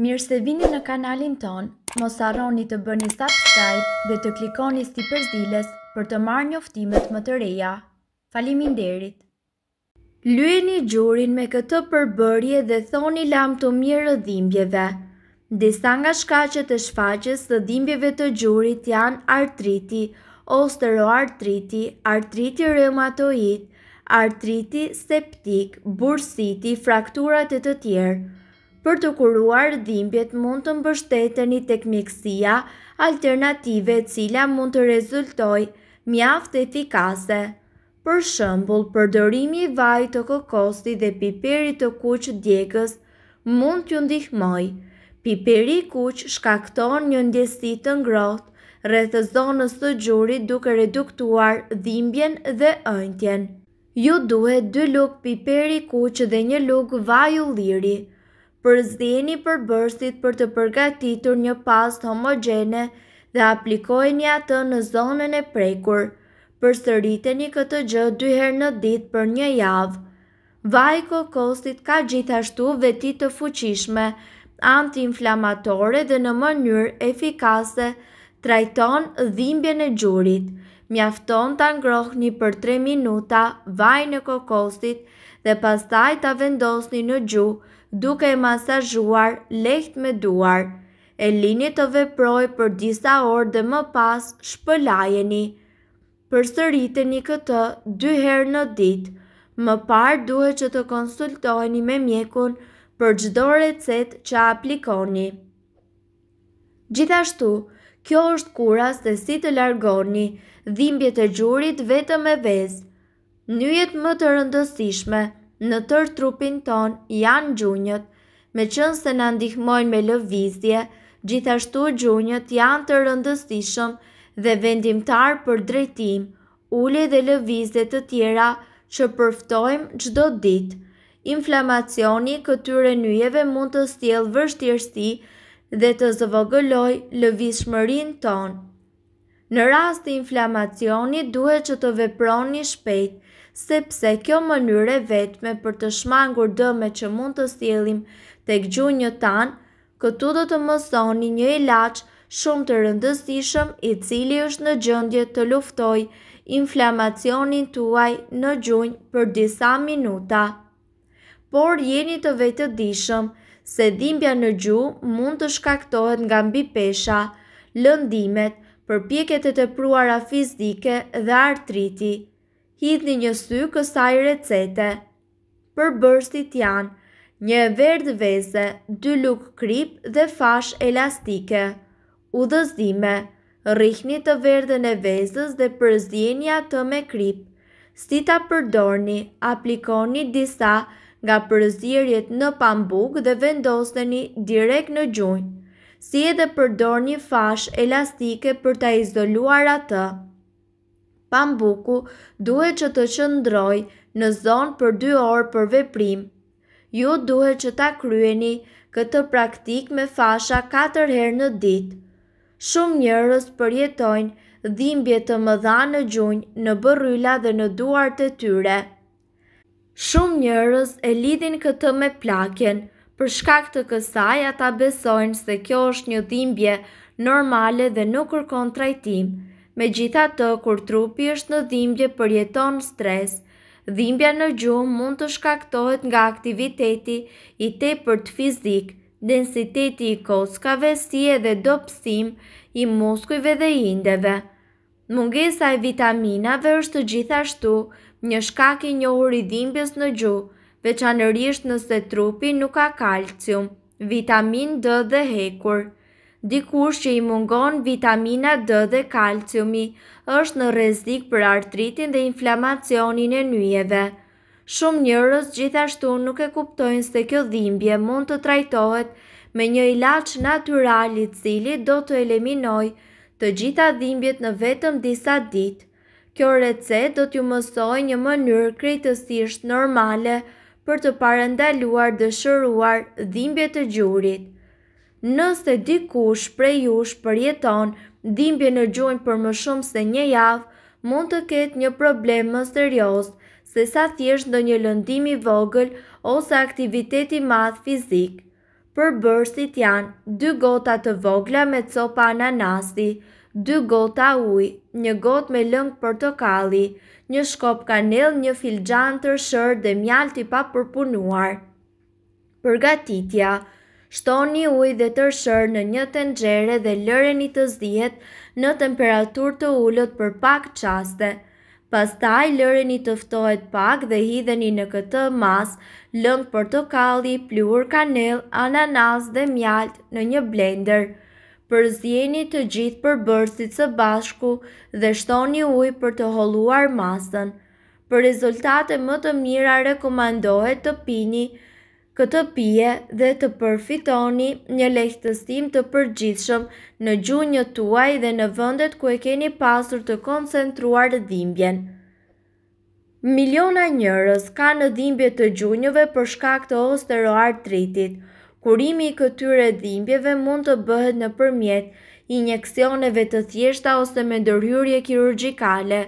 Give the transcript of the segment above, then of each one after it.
Mirë se vini në kanalin ton, mos arroni të bëni subscribe dhe të klikoni si përzdiles për të marrë njoftimet më të reja. Falimin derit! Lueni gjurin me këtë përbërje dhe thoni lam të mirë dhimbjeve. Disa nga shkacet e shfaqes dhe dhimbjeve të gjurit janë artriti, osteroartriti, artriti reumatoid, artriti septik, bursiti, frakturat e të tjerë për të kuruar dhimbjet mund të mbështeteni tek mjekësia alternative cila mund të rezultoj mjaft efikase. Për shëmbull, përdorimi i vaj të kokosti dhe piperi të kuq djekës mund t'ju ndihmoj. Piperi kuq shkakton një ndjesit të ngrohtë rreth zonës të gjurit duke reduktuar dhimbjen dhe ëntjen. Ju duhet dy lukë piperi kuq dhe një lukë vaj u liri për zdjeni për bërstit për të përgatitur një pastë homogene dhe aplikojni atë në zonën e prekur, për sëriteni këtë gjë dyher në dit për një javë. Vaj kokosit ka gjithashtu veti të fuqishme, anti-inflamatore dhe në mënyrë efikase, trajton dhimbje në gjurit, mjafton të një për 3 minuta vaj në kokosit dhe pastaj të vendosni në gjurë, duke e masazhuar leht me duar. E lini të veproj për disa orë dhe më pas shpëlajeni. Për sëriteni këtë dy herë në ditë, më parë duhet që të konsultojni me mjekun për gjdo recet që aplikoni. Gjithashtu, kjo është kuras dhe si të largoni dhimbje të gjurit vetëm e vezë. Njëjet më të rëndësishme, në tërë trupin ton janë gjunjët, me qënë se në ndihmojnë me lëvizje, gjithashtu gjunjët janë të rëndësishëm dhe vendimtar për drejtim, ule dhe lëvizje të tjera që përftojmë gjdo ditë. Inflamacioni këtyre njëve mund të stjelë vështirësi dhe të zëvogëloj lëvishmërin ton. Në rast të inflamacioni duhet që të veproni shpejtë, sepse kjo mënyre vetme për të shmangur dëme që mund të stjelim të gjunjë tanë, këtu do të mësoni një ilaq shumë të rëndësishëm i cili është në gjëndje të luftoj inflamacionin tuaj në gjunjë për disa minuta. Por jeni të vetë dishëm se dhimbja në gjuh mund të shkaktohet nga mbi pesha, lëndimet, përpjeket e të pruara fizike dhe artriti, hidhni një sy kësaj recete. Për bërstit janë një verd veze, dy luk krip dhe fash elastike. Udhëzime, rrihni të verdën e vezës dhe përzdjeni atë me krip. Si ta përdorni, aplikoni disa nga përzirjet në pambuk dhe vendosteni direkt në gjunjë. Si edhe përdorni fash elastike për ta izoluar atë. Pambuku duhet që të qëndroj në zonë për dy orë për veprim. Ju duhet që ta kryeni këtë praktik me fasha 4 herë në dit. Shumë njërës përjetojnë dhimbje të më dha në gjunjë në bërryla dhe në duart e tyre. Shumë njërës e lidin këtë me plakjen për shkak të kësaj ata besojnë se kjo është një dhimbje normale dhe nuk kërkon trajtimë. Me gjitha të kur trupi është në dhimbje përjeton stres, dhimbja në gjumë mund të shkaktohet nga aktiviteti i te për të fizik, densiteti i kockave si edhe dopsim i muskujve dhe indeve. Mungesa e vitaminave është gjithashtu një shkak i njohur i dhimbjes në gjumë, veçanërisht nëse trupi nuk ka kalcium, vitamin D dhe hekur dikush që i mungon vitamina D dhe kalciumi, është në rezik për artritin dhe inflamacionin e njëjeve. Shumë njërës gjithashtu nuk e kuptojnë se kjo dhimbje mund të trajtohet me një ilaq naturalit cili do të eliminoj të gjitha dhimbjet në vetëm disa dit. Kjo recet do t'ju mësoj një mënyrë krejtësisht normale për të parendaluar dëshëruar dhimbjet të gjurit. Nëse dikush prej jush përjeton dhimbje në gjojnë për më shumë se një javë, mund të ketë një problem më serios, se sa thjesht në një lëndimi vogël ose aktiviteti madh fizik. Për bërësit janë, dy gota të vogla me copa ananasi, dy gota uj, një got me lëngë portokalli, një shkop kanel, një filxan të rëshër dhe mjalti pa përpunuar. Përgatitja shtoni ujë dhe tërshër në një tenxhere dhe lëreni të zihet në temperaturë të ulët për pak çaste. Pastaj lëreni të ftohet pak dhe hidheni në këtë mas lëngë portokalli, pluhur kanell, ananas dhe mjalt në një blender. Përzjeni të gjithë përbërësit së bashku dhe shtoni ujë për të holuar masën. Për rezultate më të mira rekomandohet të pini këtë pje dhe të përfitoni një lehtësim të përgjithshëm në gjunjë të uaj dhe në vëndet ku e keni pasur të koncentruar dhimbjen. Miliona njërës ka në dhimbje të gjunjëve për shkak të osteroartritit. Kurimi i këtyre dhimbjeve mund të bëhet në përmjet injekcioneve të thjeshta ose me dërhyurje kirurgikale.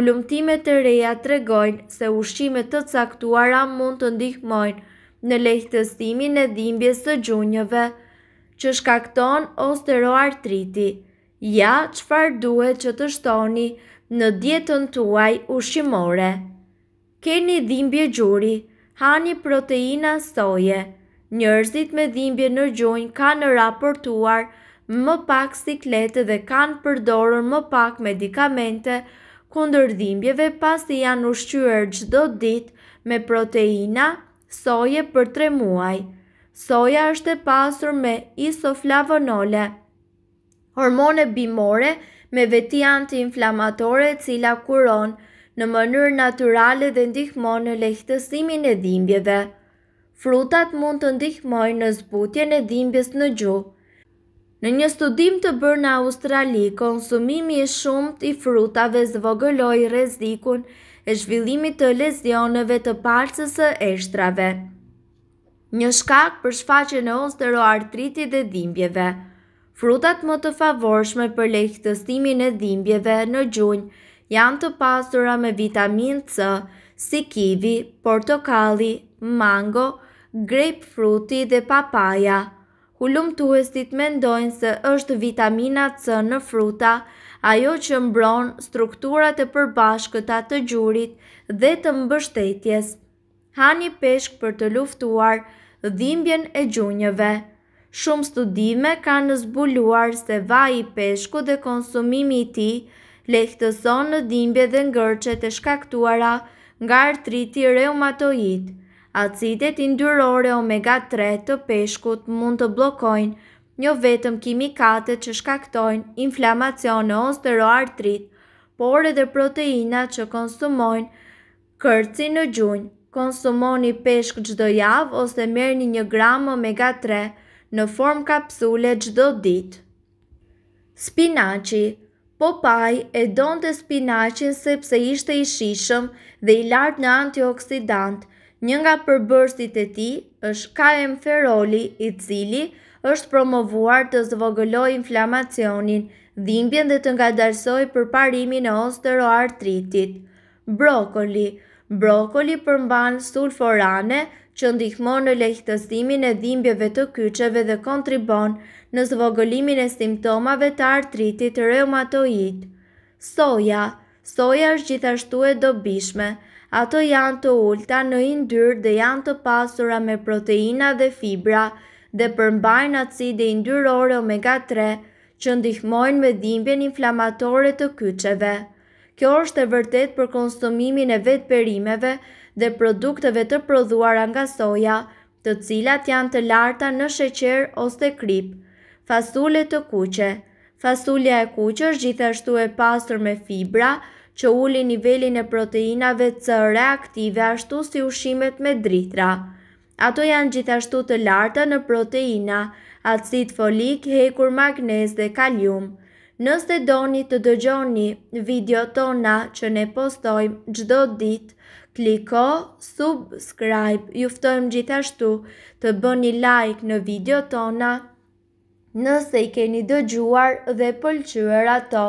Ulumtime të reja tregojnë se ushqime të caktuara mund të ndihmojnë në lehtësimin e dhimbjes të gjunjëve, që shkakton osteroartriti. Ja, qëfar duhet që të shtoni në dietën tuaj ushqimore. Keni dhimbje gjuri, hani proteina soje. Njërzit me dhimbje në gjunjë kanë raportuar më pak siklete dhe kanë përdorën më pak medikamente kundër dhimbjeve pas të janë ushqyër gjdo dit me proteina, soje për tre muaj. Soja është e pasur me isoflavonole, hormone bimore me veti antiinflamatore cila kuron në mënyrë naturale dhe ndihmon në lehtësimin e dhimbjeve. Frutat mund të ndihmojnë në zbutjen e dhimbjes në gjuh Në një studim të bërë në Australi, konsumimi i shumët i frutave zvogëloi rrezikun e zhvillimit të lezioneve të palcës e eshtrave. Një shkak për shfaqe në osteroartriti dhe dhimbjeve. Frutat më të favorshme për lehtësimin e dhimbjeve në gjunj janë të pasura me vitamin C, si kivi, portokali, mango, grapefruti dhe papaja hulumtuesit mendojnë se është vitamina C në fruta, ajo që mbron strukturat e përbashkëta të gjurit dhe të mbështetjes. Hani peshk për të luftuar dhimbjen e gjunjëve. Shumë studime kanë zbuluar se vaj i peshku dhe konsumimi i ti lehtëson në dhimbje dhe ngërqet e shkaktuara nga artriti reumatoid. Acidet indyrore omega 3 të peshkut mund të blokojnë një vetëm kimikate që shkaktojnë inflamacion në osteroartrit, por edhe proteina që konsumojnë kërci në gjunjë. Konsumoni peshk gjdo javë ose merë një gram omega 3 në form kapsule gjdo ditë. Spinaci Popaj e donë të spinacin sepse ishte i shishëm dhe i lartë në antioksidantë, një nga përbërësit e ti është KM Feroli i cili është promovuar të zvogëlloj inflamacionin, dhimbjen dhe të nga darsoj për parimin e osteroartritit. Brokoli Brokoli përmban sulforane që ndihmon në lehtësimin e dhimbjeve të kyqeve dhe kontribon në zvogëlimin e simptomave të artritit reumatoid. Soja Soja është gjithashtu e dobishme, ato janë të ulta në indyr dhe janë të pasura me proteina dhe fibra dhe përmbajnë acide indyrore omega 3 që ndihmojnë me dhimbjen inflamatore të kyqeve. Kjo është e vërtet për konsumimin e vetë perimeve dhe produkteve të prodhuara nga soja, të cilat janë të larta në sheqer ose krip. Fasule të kuqe Fasullet e kuqe është gjithashtu e pasur me fibra, fibra, që uli nivelin e proteinave C reaktive ashtu si ushimet me dritra. Ato janë gjithashtu të larta në proteina, acid folik, hekur, magnez dhe kalium. Nëse doni të dëgjoni video tona që ne postojmë gjdo dit, kliko, subscribe, juftojmë gjithashtu të bëni like në video tona. Nëse i keni dëgjuar dhe pëlqyër ato,